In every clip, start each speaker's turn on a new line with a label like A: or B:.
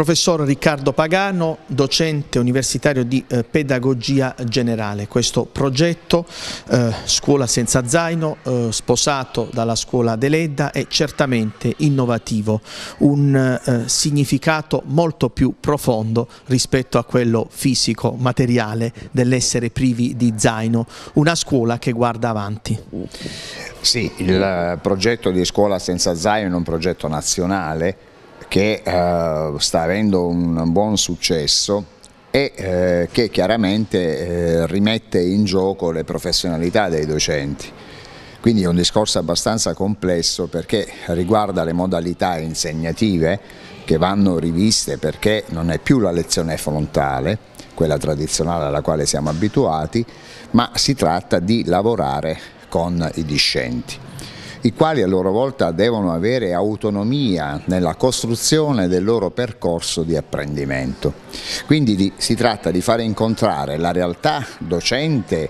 A: Professor Riccardo Pagano, docente universitario di eh, pedagogia generale. Questo progetto, eh, scuola senza zaino, eh, sposato dalla scuola Deledda, è certamente innovativo, un eh, significato molto più profondo rispetto a quello fisico, materiale dell'essere privi di zaino, una scuola che guarda avanti.
B: Sì, il progetto di scuola senza zaino è un progetto nazionale che eh, sta avendo un buon successo e eh, che chiaramente eh, rimette in gioco le professionalità dei docenti. Quindi è un discorso abbastanza complesso perché riguarda le modalità insegnative che vanno riviste perché non è più la lezione frontale, quella tradizionale alla quale siamo abituati, ma si tratta di lavorare con i discenti i quali a loro volta devono avere autonomia nella costruzione del loro percorso di apprendimento. Quindi di, si tratta di fare incontrare la realtà docente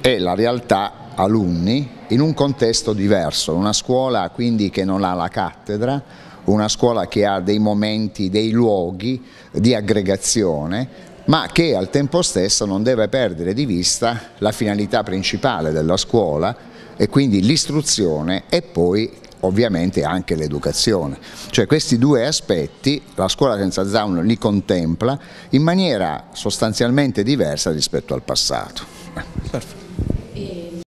B: e la realtà alunni in un contesto diverso, una scuola quindi che non ha la cattedra, una scuola che ha dei momenti, dei luoghi di aggregazione, ma che al tempo stesso non deve perdere di vista la finalità principale della scuola, e quindi l'istruzione e poi ovviamente anche l'educazione. Cioè questi due aspetti la scuola senza zaun li contempla in maniera sostanzialmente diversa rispetto al passato.
A: Perfetto.